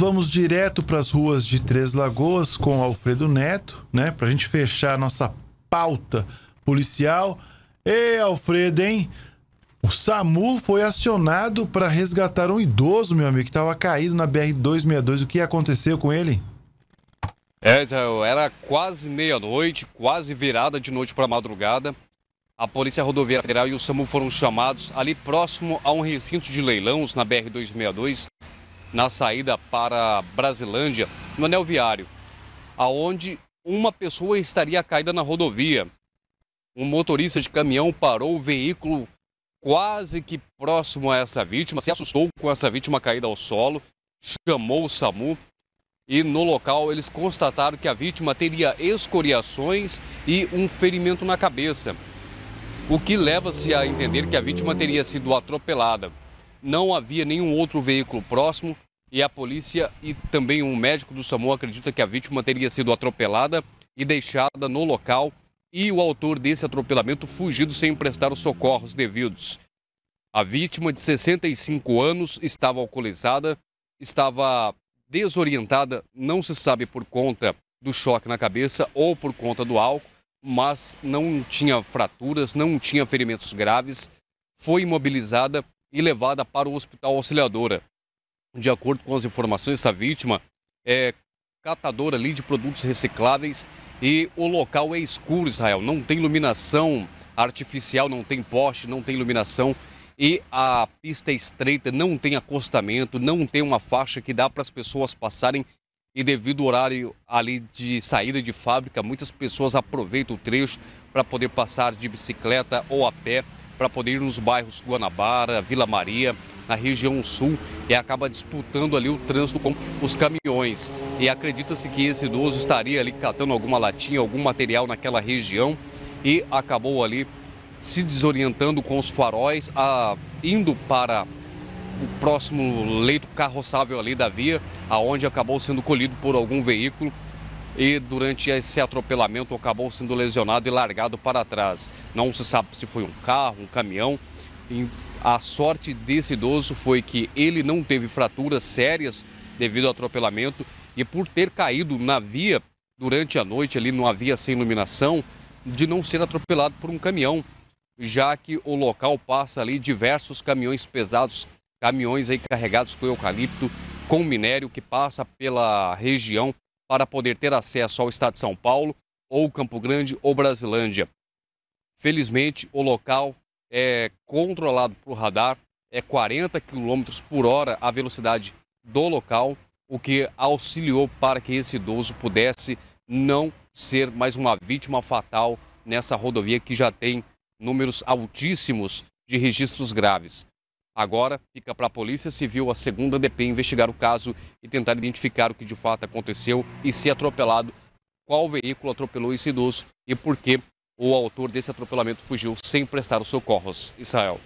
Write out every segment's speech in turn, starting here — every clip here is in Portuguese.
vamos direto para as ruas de Três Lagoas com Alfredo Neto, né? Para a gente fechar a nossa pauta policial. Ei, Alfredo, hein? O SAMU foi acionado para resgatar um idoso, meu amigo, que estava caído na BR-262. O que aconteceu com ele? É, Israel, era quase meia-noite, quase virada de noite para madrugada. A Polícia Rodoviária Federal e o SAMU foram chamados ali próximo a um recinto de leilões na BR-262, na saída para Brasilândia, no anel viário, aonde uma pessoa estaria caída na rodovia. Um motorista de caminhão parou o veículo quase que próximo a essa vítima, se assustou com essa vítima caída ao solo, chamou o SAMU e no local eles constataram que a vítima teria escoriações e um ferimento na cabeça, o que leva-se a entender que a vítima teria sido atropelada não havia nenhum outro veículo próximo e a polícia e também um médico do SAMU acredita que a vítima teria sido atropelada e deixada no local e o autor desse atropelamento fugido sem prestar os socorros devidos. A vítima de 65 anos estava alcoolizada, estava desorientada, não se sabe por conta do choque na cabeça ou por conta do álcool, mas não tinha fraturas, não tinha ferimentos graves, foi imobilizada e levada para o hospital auxiliadora. De acordo com as informações, essa vítima é catadora ali de produtos recicláveis e o local é escuro, Israel. Não tem iluminação artificial, não tem poste, não tem iluminação e a pista é estreita, não tem acostamento, não tem uma faixa que dá para as pessoas passarem e devido ao horário ali de saída de fábrica, muitas pessoas aproveitam o trecho para poder passar de bicicleta ou a pé para poder ir nos bairros Guanabara, Vila Maria, na região sul e acaba disputando ali o trânsito com os caminhões. E acredita-se que esse idoso estaria ali catando alguma latinha, algum material naquela região e acabou ali se desorientando com os faróis, a, indo para o próximo leito carroçável ali da via, aonde acabou sendo colhido por algum veículo e durante esse atropelamento acabou sendo lesionado e largado para trás. Não se sabe se foi um carro, um caminhão. A sorte desse idoso foi que ele não teve fraturas sérias devido ao atropelamento e por ter caído na via durante a noite ali numa via sem iluminação, de não ser atropelado por um caminhão, já que o local passa ali diversos caminhões pesados, caminhões aí carregados com eucalipto, com minério que passa pela região para poder ter acesso ao estado de São Paulo, ou Campo Grande, ou Brasilândia. Felizmente, o local é controlado por radar, é 40 km por hora a velocidade do local, o que auxiliou para que esse idoso pudesse não ser mais uma vítima fatal nessa rodovia que já tem números altíssimos de registros graves. Agora fica para a Polícia Civil, a segunda DP, investigar o caso e tentar identificar o que de fato aconteceu e se atropelado, qual veículo atropelou esse idoso e por que o autor desse atropelamento fugiu sem prestar os socorros. Israel.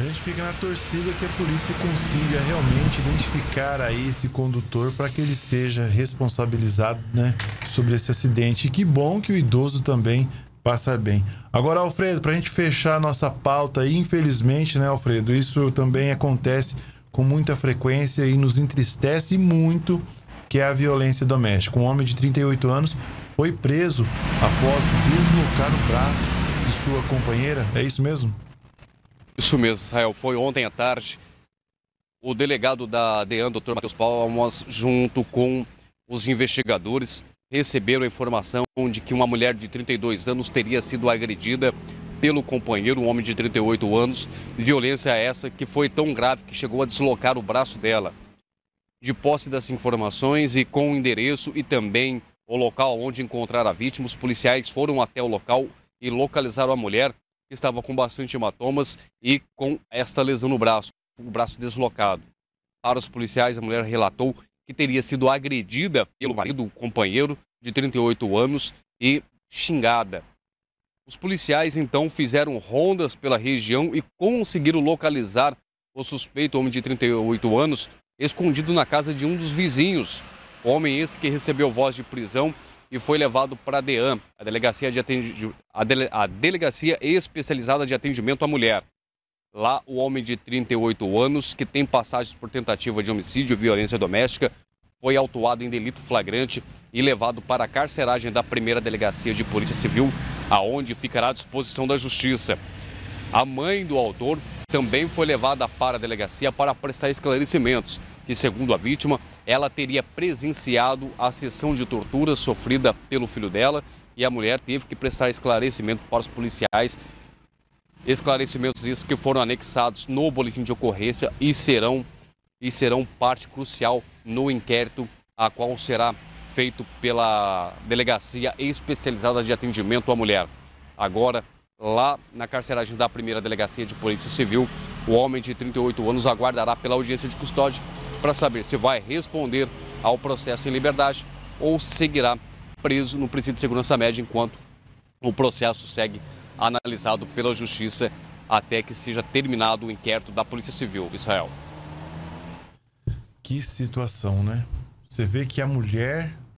A gente fica na torcida que a polícia consiga realmente identificar aí esse condutor para que ele seja responsabilizado né, sobre esse acidente. E que bom que o idoso também Passa bem. Agora, Alfredo, para a gente fechar a nossa pauta, infelizmente, né, Alfredo, isso também acontece com muita frequência e nos entristece muito, que é a violência doméstica. Um homem de 38 anos foi preso após deslocar o braço de sua companheira. É isso mesmo? Isso mesmo, Israel. Foi ontem à tarde. O delegado da DEAN, doutor Matheus Palmas, junto com os investigadores, receberam a informação de que uma mulher de 32 anos teria sido agredida pelo companheiro, um homem de 38 anos. Violência essa que foi tão grave que chegou a deslocar o braço dela. De posse das informações e com o endereço e também o local onde encontrar a vítima, os policiais foram até o local e localizaram a mulher que estava com bastante hematomas e com esta lesão no braço, o braço deslocado. Para os policiais, a mulher relatou que teria sido agredida pelo marido, companheiro, de 38 anos e xingada. Os policiais então fizeram rondas pela região e conseguiram localizar o suspeito, homem de 38 anos, escondido na casa de um dos vizinhos. O homem esse que recebeu voz de prisão e foi levado para a DEAM, a delegacia, de a, dele... a delegacia especializada de atendimento à mulher. Lá, o homem de 38 anos, que tem passagens por tentativa de homicídio e violência doméstica, foi autuado em delito flagrante e levado para a carceragem da primeira delegacia de Polícia Civil, aonde ficará à disposição da Justiça. A mãe do autor também foi levada para a delegacia para prestar esclarecimentos, que, segundo a vítima, ela teria presenciado a sessão de tortura sofrida pelo filho dela e a mulher teve que prestar esclarecimento para os policiais esclarecimentos esses que foram anexados no boletim de ocorrência e serão e serão parte crucial no inquérito a qual será feito pela delegacia especializada de atendimento à mulher. Agora, lá na carceragem da primeira delegacia de polícia civil, o homem de 38 anos aguardará pela audiência de custódia para saber se vai responder ao processo em liberdade ou seguirá preso no presídio de segurança média enquanto o processo segue analisado pela Justiça até que seja terminado o inquérito da Polícia Civil, Israel. Que situação, né? Você vê que a mulher